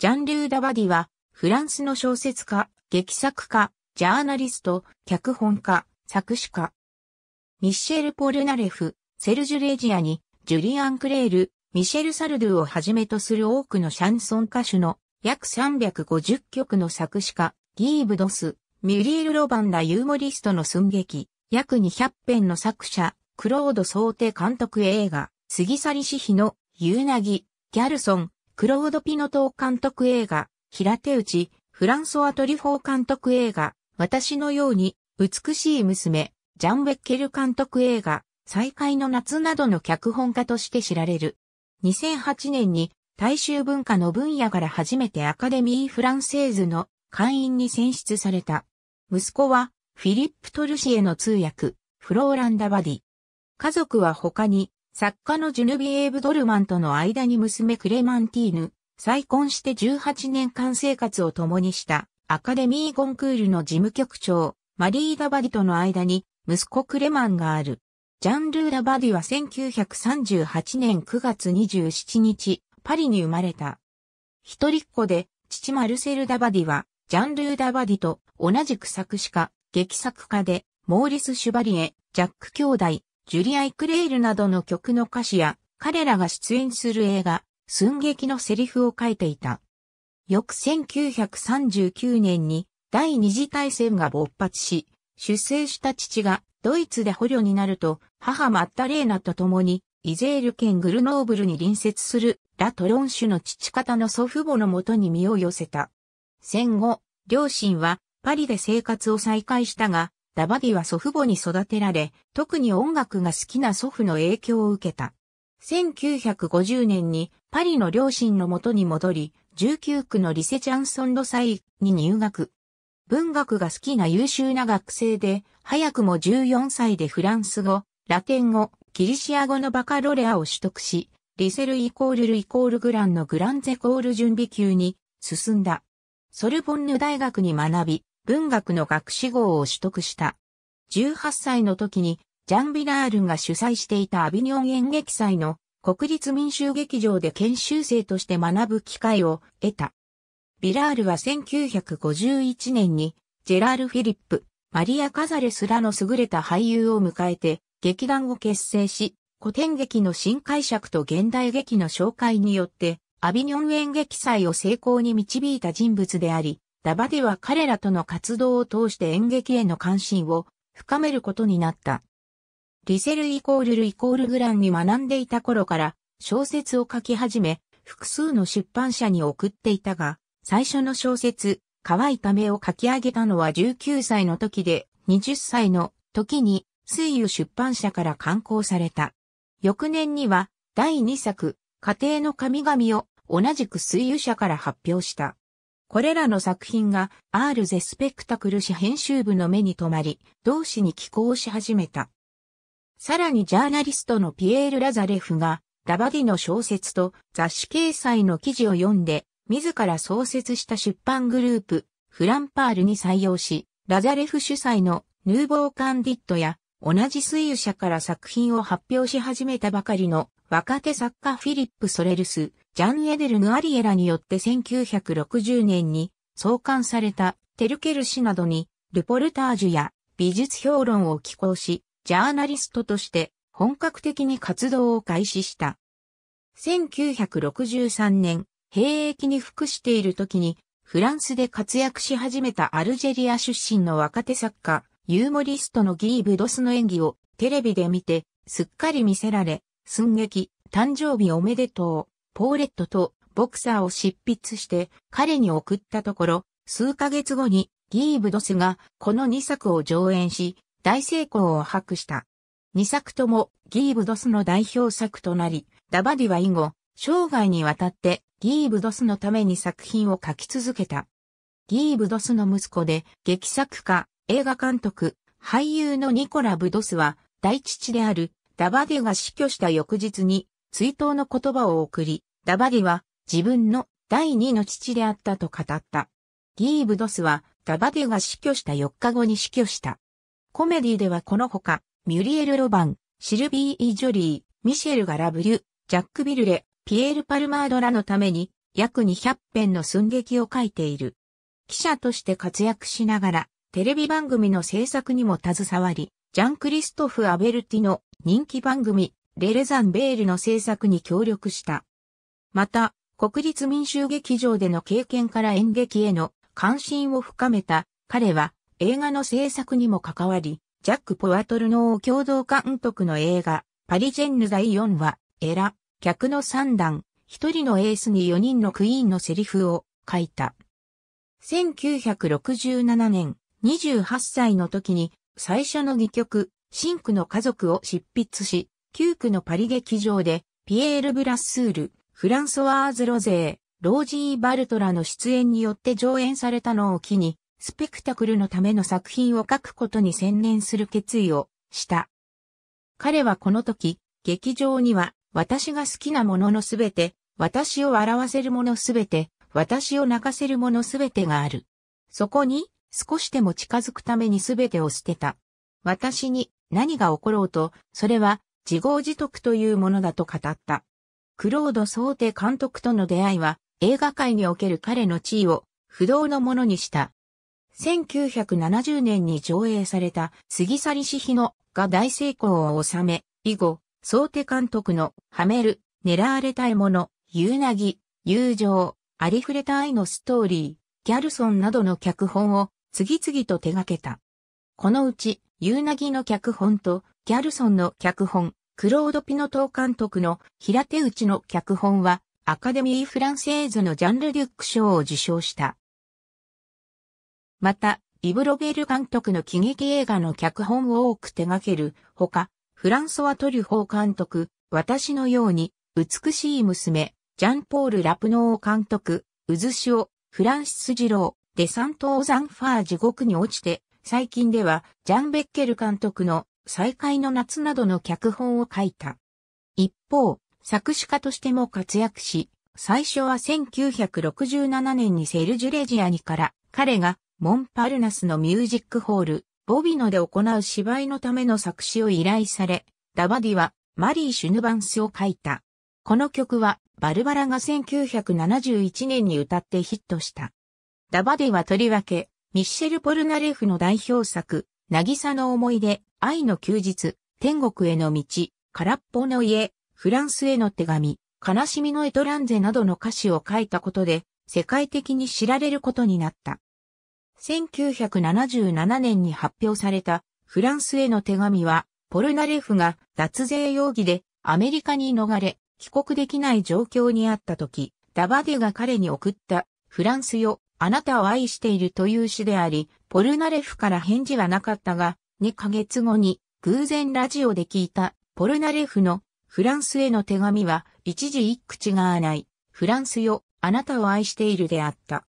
ジャンリュー・ダバディは、フランスの小説家、劇作家、ジャーナリスト、脚本家、作詞家。ミッシェル・ポルナレフ、セルジュ・レジアに、ジュリアン・クレール、ミシェル・サルドゥをはじめとする多くのシャンソン歌手の約350曲の作詞家、ギーブドス、ミュリール・ロバンらユーモリストの寸劇、約200編の作者、クロード・ソーテ監督映画、杉サ去りヒ日の、ーナギ、ギャルソン、クロード・ピノトー監督映画、平手打ち、フランソワ・トリフォー監督映画、私のように、美しい娘、ジャン・ウェッケル監督映画、再会の夏などの脚本家として知られる。2008年に大衆文化の分野から初めてアカデミー・フランセーズの会員に選出された。息子はフィリップ・トルシエの通訳、フローランダ・バディ。家族は他に作家のジュヌビエーブ・ドルマンとの間に娘クレマンティーヌ、再婚して18年間生活を共にしたアカデミーゴンクールの事務局長、マリー・ダバディとの間に息子クレマンがある。ジャンルー・ダバディは1938年9月27日、パリに生まれた。一人っ子で、父マルセル・ダバディは、ジャンルー・ダバディと同じく作詞家、劇作家で、モーリス・シュバリエ、ジャック兄弟、ジュリア・イクレールなどの曲の歌詞や、彼らが出演する映画、寸劇のセリフを書いていた。翌1939年に第二次大戦が勃発し、出生した父がドイツで捕虜になると、母マッタレーナと共に、イゼール県グルノーブルに隣接するラトロン州の父方の祖父母のもとに身を寄せた。戦後、両親はパリで生活を再開したが、ダバディは祖父母に育てられ、特に音楽が好きな祖父の影響を受けた。1950年にパリの両親のもとに戻り、19区のリセチャンソンロサイに入学。文学が好きな優秀な学生で、早くも14歳でフランス語、ラテン語、キリシア語のバカロレアを取得し、リセルイコールルイコールグランのグランゼコール準備級に進んだ。ソルボンヌ大学に学び、文学の学士号を取得した。18歳の時に、ジャン・ビラールが主催していたアビニョン演劇祭の国立民衆劇場で研修生として学ぶ機会を得た。ビラールは1951年にジェラール・フィリップ、マリア・カザレスらの優れた俳優を迎えて劇団を結成し、古典劇の新解釈と現代劇の紹介によってアビニョン演劇祭を成功に導いた人物であり、ダバでは彼らとの活動を通して演劇への関心を深めることになった。リセルイコールルイコールグランに学んでいた頃から小説を書き始め、複数の出版社に送っていたが、最初の小説、乾いた目を書き上げたのは19歳の時で、20歳の時に水友出版社から刊行された。翌年には第2作、家庭の神々を同じく水友社から発表した。これらの作品がアール・ゼ・スペクタクル誌編集部の目に留まり、同誌に寄稿し始めた。さらにジャーナリストのピエール・ラザレフが、ダバディの小説と雑誌掲載の記事を読んで、自ら創設した出版グループ、フランパールに採用し、ラザレフ主催のヌーボー・カンディットや同じ水油社から作品を発表し始めたばかりの若手作家フィリップ・ソレルス、ジャン・エデル・ヌアリエラによって1960年に創刊されたテルケル氏などにルポルタージュや美術評論を寄稿し、ジャーナリストとして本格的に活動を開始した。1963年、兵役に服している時に、フランスで活躍し始めたアルジェリア出身の若手作家、ユーモリストのギー・ブドスの演技をテレビで見て、すっかり見せられ、寸劇、誕生日おめでとう、ポーレットとボクサーを執筆して彼に送ったところ、数ヶ月後にギー・ブドスがこの2作を上演し、大成功を博した。2作ともギー・ブドスの代表作となり、ダバディは以後、生涯にわたってギー・ブドスのために作品を書き続けた。ギー・ブドスの息子で劇作家映画監督、俳優のニコラ・ブドスは、大父であるダバディが死去した翌日に、追悼の言葉を送り、ダバディは自分の第二の父であったと語った。ギー・ブドスは、ダバディが死去した4日後に死去した。コメディではこのほか、ミュリエル・ロバン、シルビー・イ・ジョリー、ミシェル・ガラブリュ、ジャック・ビルレ、ピエール・パルマードらのために、約200編の寸劇を書いている。記者として活躍しながら、テレビ番組の制作にも携わり、ジャン・クリストフ・アベルティの人気番組、レレザン・ベールの制作に協力した。また、国立民衆劇場での経験から演劇への関心を深めた彼は映画の制作にも関わり、ジャック・ポワトルノー共同監督の映画、パリジェンヌ第4話、エラ、客の三段、一人のエースに4人のクイーンのセリフを書いた。1967年、28歳の時に最初の戯曲、シンクの家族を執筆し、9区のパリ劇場で、ピエール・ブラッスール、フランソワーズ・ロゼー、ロージー・バルトラの出演によって上演されたのを機に、スペクタクルのための作品を書くことに専念する決意をした。彼はこの時、劇場には、私が好きなもののすべて、私を笑わせるものすべて、私を泣かせるものすべてがある。そこに、少しでも近づくために全てを捨てた。私に何が起ころうと、それは自業自得というものだと語った。クロード・ソーテ監督との出会いは映画界における彼の地位を不動のものにした。1970年に上映された杉去し日のが大成功を収め、以後、ソーテ監督のハメル、狙われたいもの、夕凪、友情、ありふれた愛のストーリー、ギャルソンなどの脚本を次々と手掛けた。このうち、夕凪の脚本と、ギャルソンの脚本、クロード・ピノトー監督の平手打ちの脚本は、アカデミー・フランセーズのジャンル・デュック賞を受賞した。また、イブロベル監督の喜劇映画の脚本を多く手掛けるほか、フランソワ・トリュフォー監督、私のように、美しい娘、ジャンポール・ラプノー監督、渦潮、フランシス・ジロー、デサント・オザンファー地獄に落ちて、最近ではジャン・ベッケル監督の再会の夏などの脚本を書いた。一方、作詞家としても活躍し、最初は1967年にセルジュレジアニから彼がモンパルナスのミュージックホール、ボビノで行う芝居のための作詞を依頼され、ダバディはマリー・シュヌバンスを書いた。この曲はバルバラが1971年に歌ってヒットした。ダバではとりわけ、ミッシェル・ポルナレフの代表作、渚の思い出、愛の休日、天国への道、空っぽの家、フランスへの手紙、悲しみのエトランゼなどの歌詞を書いたことで、世界的に知られることになった。1977年に発表されたフランスへの手紙は、ポルナレフが脱税容疑でアメリカに逃れ、帰国できない状況にあった時、ダバデが彼に送ったフランスよ、あなたを愛しているという詩であり、ポルナレフから返事はなかったが、2ヶ月後に偶然ラジオで聞いたポルナレフのフランスへの手紙は一時一口がない。フランスよ、あなたを愛しているであった。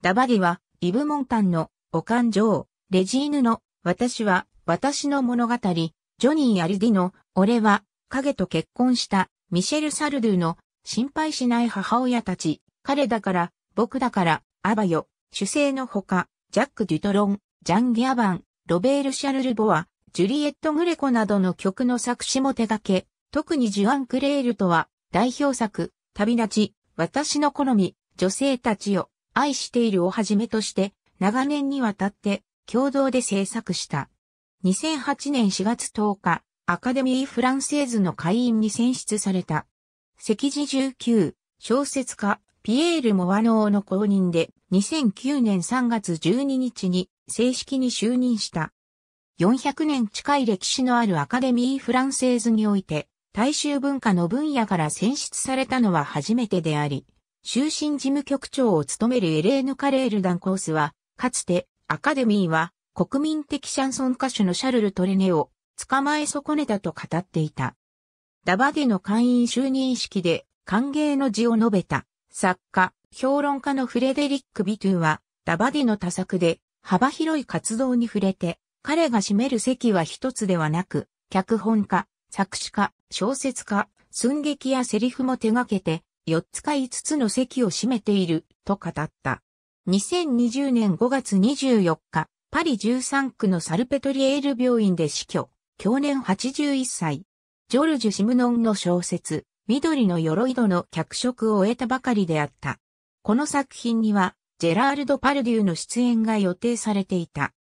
ダバディは、イブ・モンタンの、お感情、レジーヌの、私は、私の物語、ジョニー・アルディの、俺は、影と結婚した、ミシェル・サルドゥの、心配しない母親たち、彼だから、僕だから、アバヨ、主星のほか、ジャック・デュトロン、ジャン・ギャバン、ロベール・シャルル・ボア、ジュリエット・グレコなどの曲の作詞も手掛け、特にジュアン・クレールとは、代表作、旅立ち、私の好み、女性たちを愛しているをはじめとして、長年にわたって共同で制作した。2008年4月10日、アカデミー・フランセーズの会員に選出された。赤字19、小説家、ピエール・モワノーの公認で2009年3月12日に正式に就任した。400年近い歴史のあるアカデミー・フランセーズにおいて、大衆文化の分野から選出されたのは初めてであり、終身事務局長を務めるエレーヌ・カレール・ダンコースは、かつてアカデミーは国民的シャンソン歌手のシャルル・トレネを捕まえ損ねたと語っていた。ダバデの会員就任式で歓迎の辞を述べた。作家、評論家のフレデリック・ビトゥは、ダバディの多作で、幅広い活動に触れて、彼が占める席は一つではなく、脚本家、作詞家、小説家、寸劇やセリフも手掛けて、四つか五つの席を占めている、と語った。2020年5月24日、パリ13区のサルペトリエール病院で死去、去年81歳。ジョルジュ・シムノンの小説、緑の鎧戸の脚色を終えたばかりであった。この作品には、ジェラールド・パルデューの出演が予定されていた。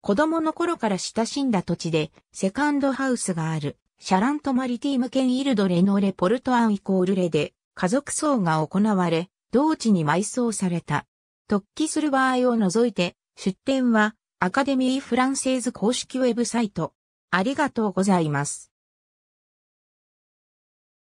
子供の頃から親しんだ土地で、セカンドハウスがある、シャラント・マリティーム県イルドレノレ・ポルトアンイコールレで、家族葬が行われ、同地に埋葬された。突起する場合を除いて、出展は、アカデミー・フランセーズ公式ウェブサイト。ありがとうございます。